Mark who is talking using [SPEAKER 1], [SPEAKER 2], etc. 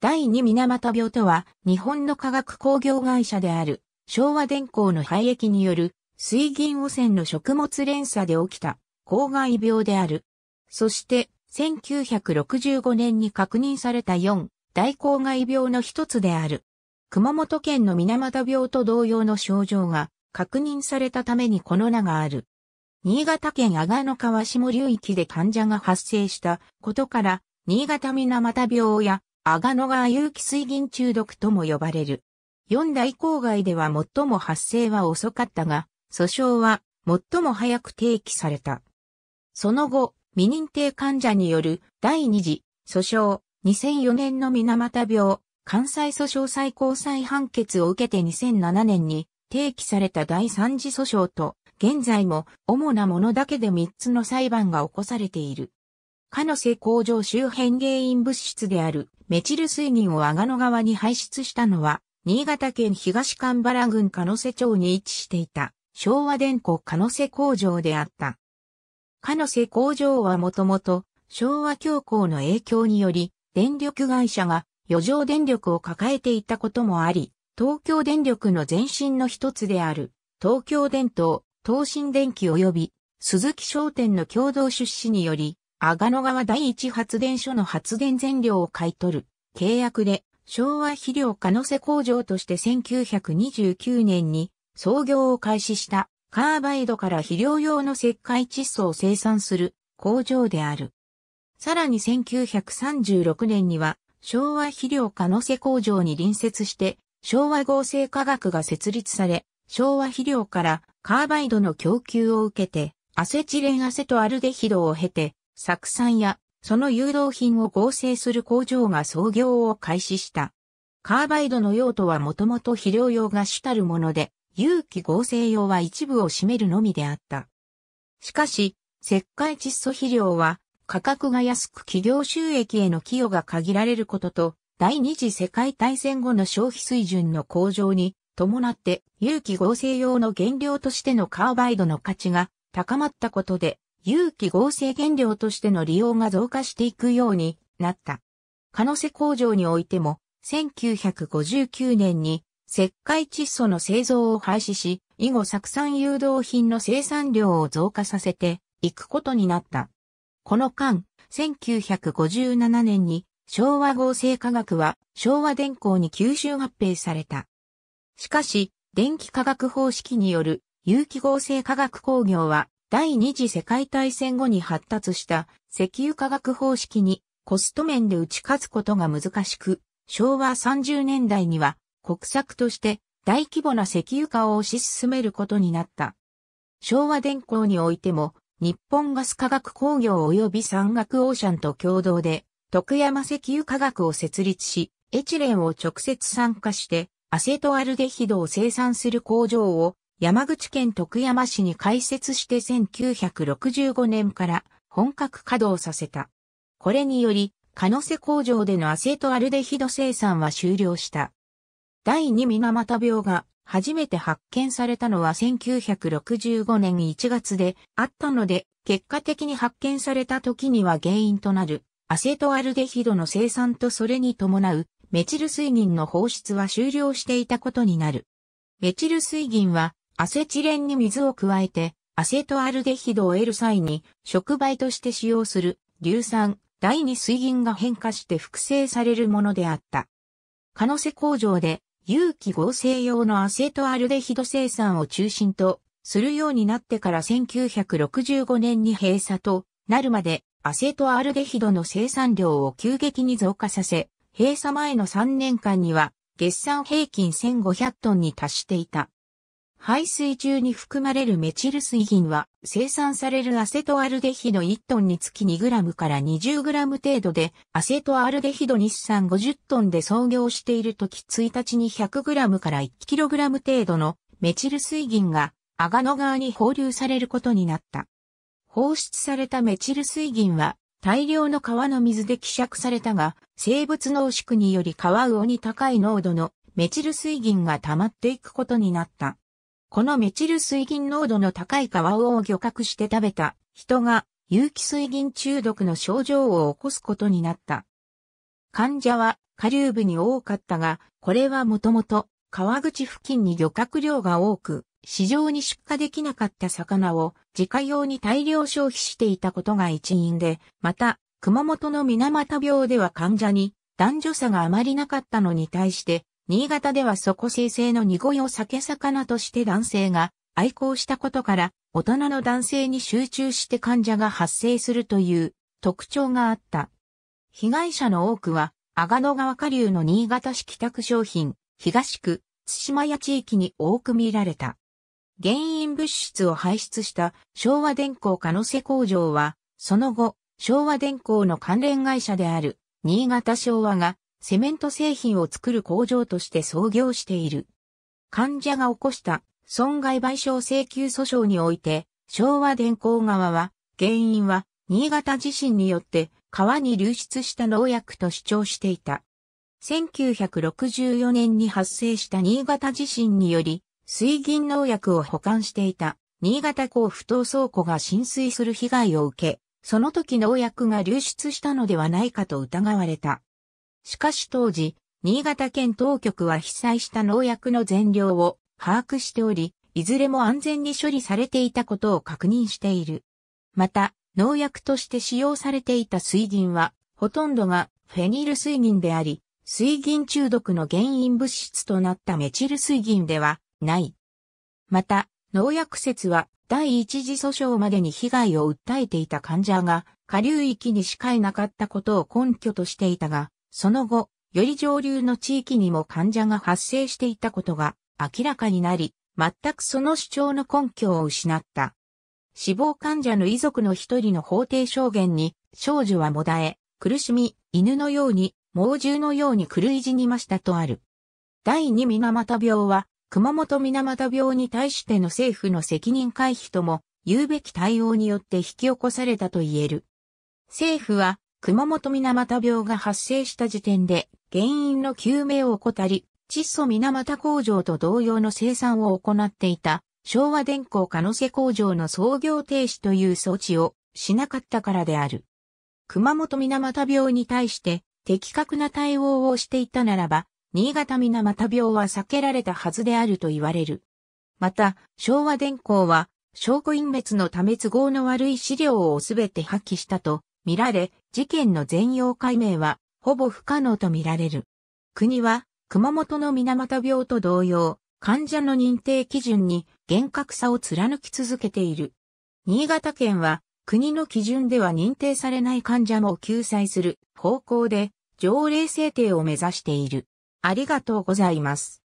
[SPEAKER 1] 第二水俣病とは、日本の化学工業会社である、昭和電工の廃液による、水銀汚染の食物連鎖で起きた、公害病である。そして、1965年に確認された4、大公害病の一つである。熊本県の水俣病と同様の症状が確認されたためにこの名がある。新潟県阿賀の川下流域で患者が発生したことから、新潟水俣病や阿賀野川有機水銀中毒とも呼ばれる。四大郊外では最も発生は遅かったが、訴訟は最も早く提起された。その後、未認定患者による第二次訴訟2004年の水俣病関西訴訟最高裁判決を受けて2007年に提起された第三次訴訟と現在も主なものだけで3つの裁判が起こされている。カノセ工場周辺原因物質であるメチル水銀を阿賀野川に排出したのは、新潟県東神原郡カノセ町に位置していた昭和電工カノセ工場であった。カノセ工場はもともと昭和恐慌の影響により電力会社が余剰電力を抱えていたこともあり、東京電力の前身の一つである東京電灯、東新電機及び鈴木商店の共同出資により、阿賀野川第一発電所の発電全量を買い取る契約で昭和肥料可能性工場として1929年に創業を開始したカーバイドから肥料用の石灰窒素を生産する工場である。さらに1936年には昭和肥料可能性工場に隣接して昭和合成化学が設立され、昭和肥料からカーバイドの供給を受けて、アセチレンアセトアルデヒドを経て、酢酸やその誘導品を合成する工場が操業を開始した。カーバイドの用途はもともと肥料用が主たるもので、有機合成用は一部を占めるのみであった。しかし、石灰窒素肥料は価格が安く企業収益への寄与が限られることと、第二次世界大戦後の消費水準の向上に伴って有機合成用の原料としてのカーバイドの価値が高まったことで有機合成原料としての利用が増加していくようになった。可能性工場においても、1959年に石灰窒素の製造を廃止し、以後酢酸誘導品の生産量を増加させていくことになった。この間、1957年に昭和合成科学は昭和電工に吸収合併された。しかし、電気化学方式による有機合成化学工業は第二次世界大戦後に発達した石油化学方式にコスト面で打ち勝つことが難しく、昭和30年代には国策として大規模な石油化を推し進めることになった。昭和電工においても、日本ガス化学工業及び山岳オーシャンと共同で、徳山石油化学を設立し、エチレンを直接酸化して、アセトアルデヒドを生産する工場を山口県徳山市に開設して1965年から本格稼働させた。これにより、ノセ工場でのアセトアルデヒド生産は終了した。第二水俣病が初めて発見されたのは1965年1月であったので、結果的に発見された時には原因となるアセトアルデヒドの生産とそれに伴うメチル水銀の放出は終了していたことになる。メチル水銀はアセチレンに水を加えて、アセトアルデヒドを得る際に、触媒として使用する、硫酸、第二水銀が変化して複製されるものであった。可能性工場で、有機合成用のアセトアルデヒド生産を中心とするようになってから1965年に閉鎖となるまでアセトアルデヒドの生産量を急激に増加させ、閉鎖前の3年間には月産平均1500トンに達していた。排水中に含まれるメチル水銀は生産されるアセトアルデヒド1トンにつき 2g から 20g 程度でアセトアルデヒド日産50トンで創業している時1日に 100g から 1kg 程度のメチル水銀が阿賀野川に放流されることになった。放出されたメチル水銀は大量の川の水で希釈されたが、生物濃縮により川魚に高い濃度のメチル水銀が溜まっていくことになった。このメチル水銀濃度の高い川を漁獲して食べた人が有機水銀中毒の症状を起こすことになった。患者は下流部に多かったが、これはもともと川口付近に漁獲量が多く、市場に出荷できなかった魚を自家用に大量消費していたことが一因で、また、熊本の水俣病では患者に男女差があまりなかったのに対して、新潟では底生成の濁いを酒魚として男性が愛好したことから、大人の男性に集中して患者が発生するという特徴があった。被害者の多くは、阿賀野川下流の新潟市帰宅商品、東区、津島屋地域に多く見られた。原因物質を排出した昭和電工可能性工場は、その後、昭和電工の関連会社である新潟昭和がセメント製品を作る工場として創業している。患者が起こした損害賠償請求訴訟において、昭和電工側は、原因は新潟地震によって川に流出した農薬と主張していた。1964年に発生した新潟地震により、水銀農薬を保管していた新潟港不当倉庫が浸水する被害を受け、その時農薬が流出したのではないかと疑われた。しかし当時、新潟県当局は被災した農薬の全量を把握しており、いずれも安全に処理されていたことを確認している。また、農薬として使用されていた水銀は、ほとんどがフェニル水銀であり、水銀中毒の原因物質となったメチル水銀ではない。また、農薬説は第一次訴訟までに被害を訴えていた患者が下流域にしかいなかったことを根拠としていたが、その後、より上流の地域にも患者が発生していたことが明らかになり、全くその主張の根拠を失った。死亡患者の遺族の一人の法定証言に、少女はもだえ、苦しみ、犬のように、猛獣のように狂い死にましたとある。第二水俣病は、熊本水俣病に対しての政府の責任回避とも、言うべき対応によって引き起こされたと言える。政府は、熊本水俣病が発生した時点で原因の究明を怠り、窒素水俣工場と同様の生産を行っていた昭和電工可能性工場の操業停止という措置をしなかったからである。熊本水俣病に対して的確な対応をしていたならば、新潟水俣病は避けられたはずであると言われる。また、昭和電工は証拠隠滅のため都合の悪い資料をすべて破棄したと見られ、事件の全容解明はほぼ不可能と見られる。国は熊本の水俣病と同様、患者の認定基準に厳格さを貫き続けている。新潟県は国の基準では認定されない患者も救済する方向で条例制定を目指している。ありがとうございます。